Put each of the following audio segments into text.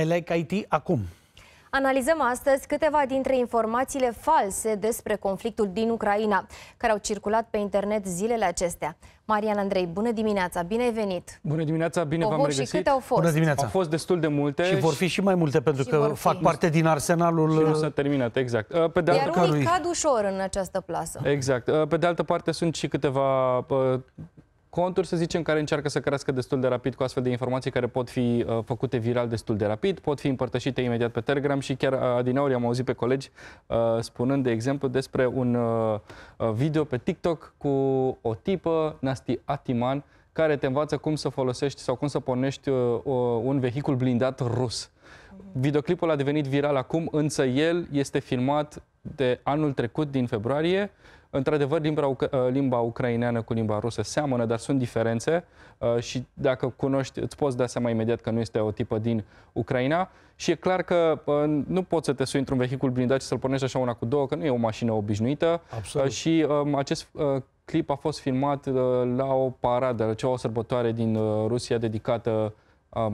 I Like IT acum. Analizăm astăzi câteva dintre informațiile false despre conflictul din Ucraina, care au circulat pe internet zilele acestea. Marian Andrei, bună dimineața, bine ai venit! Bună dimineața, bine v-am regăsit! Și câte au fost? Bună dimineața! Au fost destul de multe. Și vor fi și mai multe, pentru că fac parte din arsenalul... Și nu s-a terminat, exact. Uh, pe de Iar unii cad ușor în această plasă. Exact. Uh, pe de altă parte sunt și câteva uh, conturi, să zicem, care încearcă să crească destul de rapid cu astfel de informații care pot fi uh, făcute viral destul de rapid, pot fi împărtășite imediat pe Telegram și chiar uh, adinauri am auzit pe colegi uh, spunând, de exemplu, despre un uh, uh video pe TikTok cu o tipă, Nasti Atiman, care te învață cum să folosești sau cum să pornești uh, un vehicul blindat rus. Videoclipul a devenit viral acum, însă el este filmat de anul trecut, din februarie, Într-adevăr, limba, uh, limba ucraineană cu limba rusă seamănă, dar sunt diferențe uh, și dacă cunoști, îți poți da seama imediat că nu este o tipă din Ucraina și e clar că uh, nu poți să te sui într-un vehicul blindat și să-l pornești așa una cu două, că nu e o mașină obișnuită. Absolut. Și um, acest clip a fost filmat la o paradă, la cea o sărbătoare din Rusia dedicată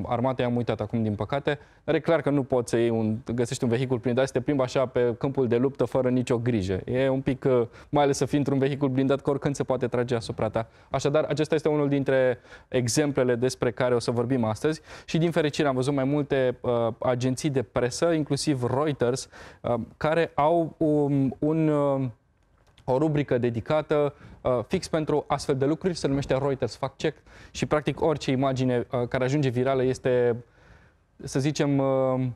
armate, am uitat acum din păcate, dar e clar că nu poți să iei un, găsești un vehicul blindat și te plimbi așa pe câmpul de luptă fără nicio grijă. E un pic, uh, mai ales să fii într-un vehicul blindat, că oricând se poate trage asupra ta. Așadar, acesta este unul dintre exemplele despre care o să vorbim astăzi și din fericire am văzut mai multe uh, agenții de presă, inclusiv Reuters, uh, care au um, un... Uh, o rubrică dedicată uh, fix pentru astfel de lucruri, se numește Reuters Fact Check și practic orice imagine uh, care ajunge virală este, să zicem, uh,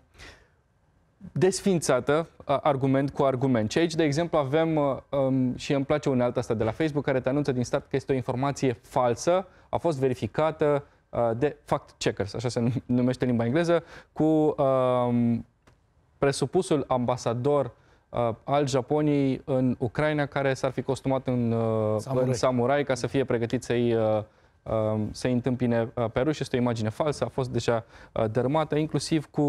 desfințată uh, argument cu argument. Și aici, de exemplu, avem, uh, um, și îmi place unealta asta de la Facebook, care te anunță din start că este o informație falsă, a fost verificată uh, de fact-checkers, așa se numește limba engleză, cu uh, presupusul ambasador Uh, al Japoniei în Ucraina care s-ar fi costumat în uh, samurai, în samurai ca să fie pregătit să-i uh, să întâmpine pe ruși. Este o imagine falsă, a fost deja dermată inclusiv cu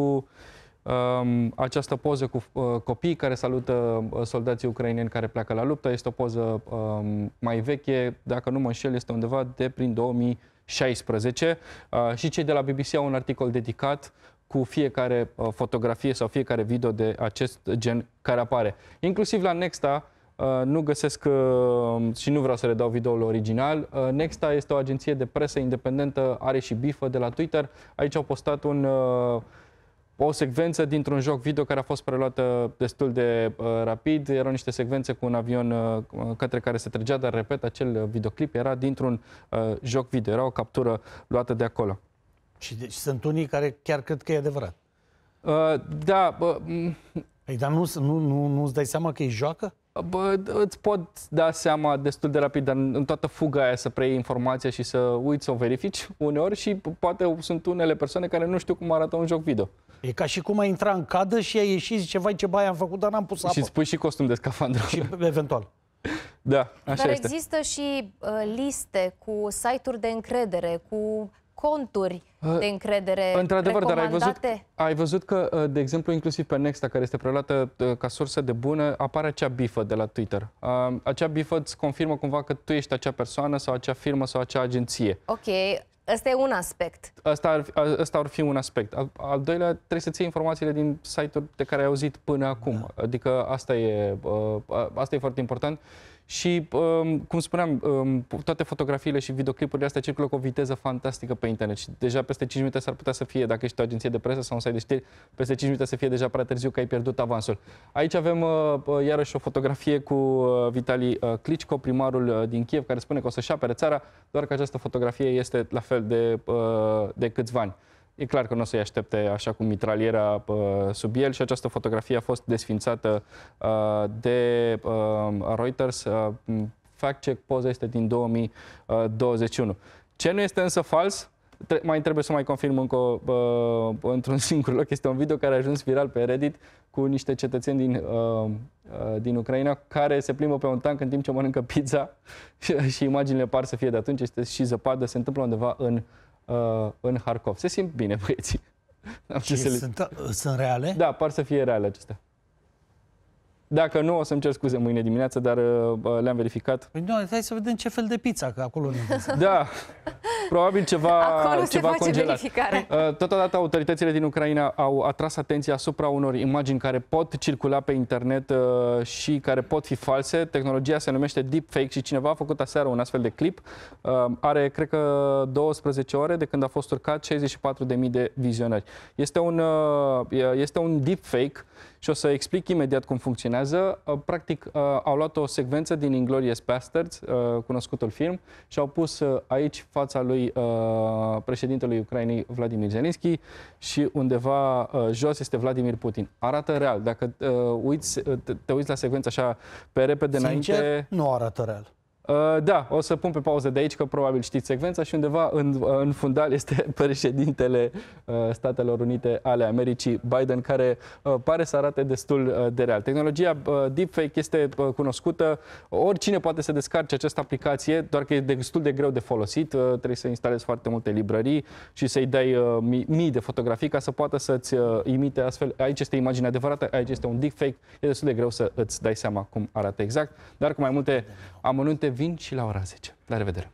um, această poză cu copii care salută soldații ucraineni care pleacă la luptă. Este o poză um, mai veche, dacă nu mă înșel, este undeva de prin 2000 16 uh, și cei de la BBC au un articol dedicat cu fiecare uh, fotografie sau fiecare video de acest gen care apare. Inclusiv la Nexta, uh, nu găsesc uh, și nu vreau să dau videoul original. Nexta este o agenție de presă independentă, are și bifă de la Twitter. Aici au postat un, o secvență dintr-un joc video care a fost preluată destul de rapid. Erau niște secvențe cu un avion către care se trăgea, dar, repet, acel videoclip era dintr-un joc video, era o captură luată de acolo. Și deci sunt unii care chiar cred că e adevărat. Uh, da. Uh, păi, dar nu, nu, nu, nu-ți dai seama că îi joacă? Bă, îți pot da seama destul de rapid, dar în toată fuga aia să preiei informația și să uiți să o verifici uneori și poate sunt unele persoane care nu știu cum arată un joc video. E ca și cum ai intra în cadă și ai ieșit și ceva ce bai am făcut, dar n-am pus apă. Și îți pui și costum de scafandru. Și eventual. Da, așa Dar este. există și uh, liste cu site-uri de încredere, cu conturi de încredere Într-adevăr, dar ai văzut, ai văzut că, uh, de exemplu, inclusiv pe Nexta, care este preluată uh, ca sursă de bună, apare acea bifă de la Twitter. Uh, acea bifă îți confirmă cumva că tu ești acea persoană sau acea firmă sau acea agenție. Ok, Ăsta e un aspect. Asta ar, fi, asta ar fi un aspect. Al, al doilea, trebuie să ții informațiile din site-uri de care ai auzit până acum. Da. Adică asta e, uh, asta e foarte important. Și, um, cum spuneam, um, toate fotografiile și videoclipurile astea circulă cu o viteză fantastică pe internet și deja peste 5 minute s-ar putea să fie, dacă ești o agenție de presă sau un site de știri, peste 5 minute să fie deja prea târziu că ai pierdut avansul. Aici avem uh, uh iarăși o fotografie cu uh, Vitali uh, Klitschko, primarul uh, din Kiev, care spune că o să-și apere țara, doar că această fotografie este la fel fel de, uh, de câțiva ani. E clar că nu o să-i aștepte așa cu mitraliera uh, sub el și această fotografie a fost desfințată uh, de Reuters. Fact check poza este din 2021. Ce nu este însă fals, tre- mai trebuie să mai confirm încă uh, într-un singur loc. Este un video care a ajuns viral pe Reddit cu niște cetățeni din, uh, uh, din Ucraina care se plimbă pe un tank în timp ce mănâncă pizza și, și imaginile par să fie de atunci. Este și zăpadă, se întâmplă undeva în, uh, în Harkov. Se simt bine băieții. Ce ce sunt, uh, sunt reale? Da, par să fie reale acestea. Dacă nu, o să-mi cer scuze mâine dimineață, dar uh, le-am verificat. Păi nu, hai să vedem ce fel de pizza, că acolo nu Da probabil ceva Acolo ceva se face congelat. verificare. Păi, uh, totodată autoritățile din Ucraina au atras atenția asupra unor imagini care pot circula pe internet uh, și care pot fi false. Tehnologia se numește deepfake și cineva a făcut aseară un astfel de clip. Uh, are, cred că, 12 ore de când a fost urcat 64.000 de vizionări. Este un, este un deepfake și o să explic imediat cum funcționează. Practic, au luat o secvență din Inglorious Bastards, cunoscutul film, și au pus aici fața lui uh, președintelui Ucrainei Vladimir Zelensky și undeva uh, jos este Vladimir Putin. Arată real. Dacă uh, uiți, uh, te, te uiți la secvență așa pe repede Sincer, înainte... nu arată real. Uh, da, o să pun pe pauză de aici, că probabil știți secvența și undeva în, în fundal este președintele uh, Statelor Unite ale Americii, Biden, care uh, pare să arate destul de real. Tehnologia deepfake este cunoscută, oricine poate să descarce această aplicație, doar că e destul de greu de folosit, trebuie să instalezi foarte multe librării și să-i dai mii de fotografii ca să poată să-ți imite astfel. Aici este imaginea adevărată, aici este un deepfake, e destul de greu să îți dai seama cum arată exact, dar cu mai multe amănunte vin și la ora 10. La revedere!